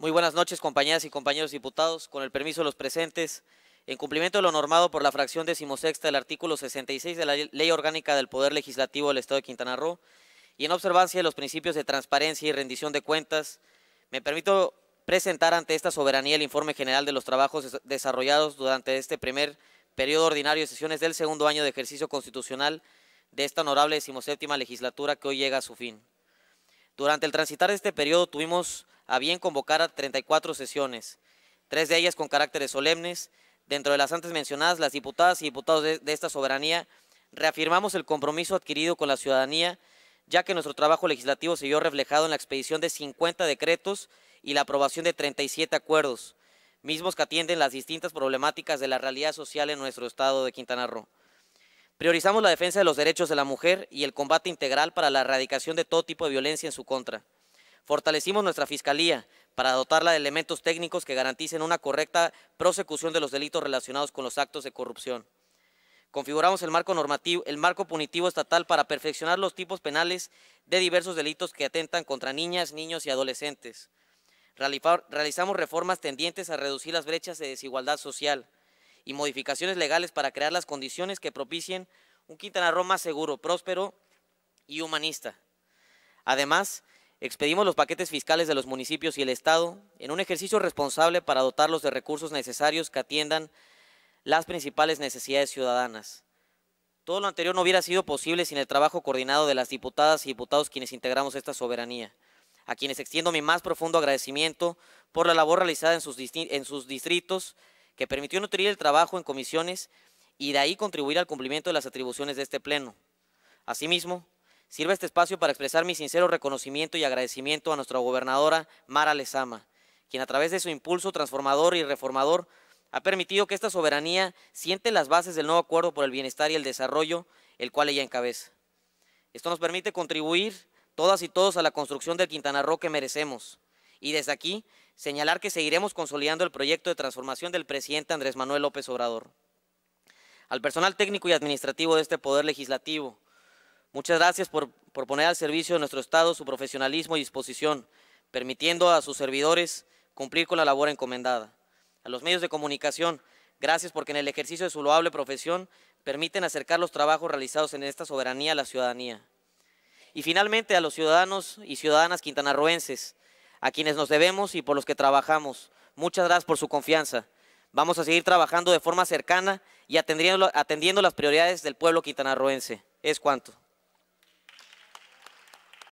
Muy buenas noches, compañeras y compañeros diputados. Con el permiso de los presentes, en cumplimiento de lo normado por la fracción decimosexta del artículo 66 de la Ley Orgánica del Poder Legislativo del Estado de Quintana Roo y en observancia de los principios de transparencia y rendición de cuentas, me permito presentar ante esta soberanía el informe general de los trabajos desarrollados durante este primer periodo ordinario de sesiones del segundo año de ejercicio constitucional de esta honorable decimoséptima legislatura que hoy llega a su fin. Durante el transitar de este periodo tuvimos a bien convocar a 34 sesiones, tres de ellas con caracteres solemnes. Dentro de las antes mencionadas, las diputadas y diputados de, de esta soberanía reafirmamos el compromiso adquirido con la ciudadanía, ya que nuestro trabajo legislativo se vio reflejado en la expedición de 50 decretos y la aprobación de 37 acuerdos, mismos que atienden las distintas problemáticas de la realidad social en nuestro estado de Quintana Roo. Priorizamos la defensa de los derechos de la mujer y el combate integral para la erradicación de todo tipo de violencia en su contra. Fortalecimos nuestra Fiscalía para dotarla de elementos técnicos que garanticen una correcta prosecución de los delitos relacionados con los actos de corrupción. Configuramos el marco normativo, el marco punitivo estatal para perfeccionar los tipos penales de diversos delitos que atentan contra niñas, niños y adolescentes. Realizamos reformas tendientes a reducir las brechas de desigualdad social y modificaciones legales para crear las condiciones que propicien un Quintana Roo más seguro, próspero y humanista. Además, expedimos los paquetes fiscales de los municipios y el Estado en un ejercicio responsable para dotarlos de recursos necesarios que atiendan las principales necesidades ciudadanas. Todo lo anterior no hubiera sido posible sin el trabajo coordinado de las diputadas y diputados quienes integramos esta soberanía, a quienes extiendo mi más profundo agradecimiento por la labor realizada en sus, en sus distritos, que permitió nutrir el trabajo en comisiones y de ahí contribuir al cumplimiento de las atribuciones de este Pleno. Asimismo, sirve este espacio para expresar mi sincero reconocimiento y agradecimiento a nuestra gobernadora Mara Lezama, quien a través de su impulso transformador y reformador ha permitido que esta soberanía siente las bases del nuevo acuerdo por el bienestar y el desarrollo, el cual ella encabeza. Esto nos permite contribuir todas y todos a la construcción del Quintana Roo que merecemos, y desde aquí señalar que seguiremos consolidando el proyecto de transformación del presidente Andrés Manuel López Obrador. Al personal técnico y administrativo de este Poder Legislativo, muchas gracias por, poner al servicio de nuestro Estado su profesionalismo y disposición, permitiendo a sus servidores cumplir con la labor encomendada. A los medios de comunicación, gracias porque en el ejercicio de su loable profesión permiten acercar los trabajos realizados en esta soberanía a la ciudadanía. Y finalmente a los ciudadanos y ciudadanas quintanarroenses, a quienes nos debemos y por los que trabajamos. Muchas gracias por su confianza. Vamos a seguir trabajando de forma cercana y atendiendo, las prioridades del pueblo quintanarroense. Es cuanto.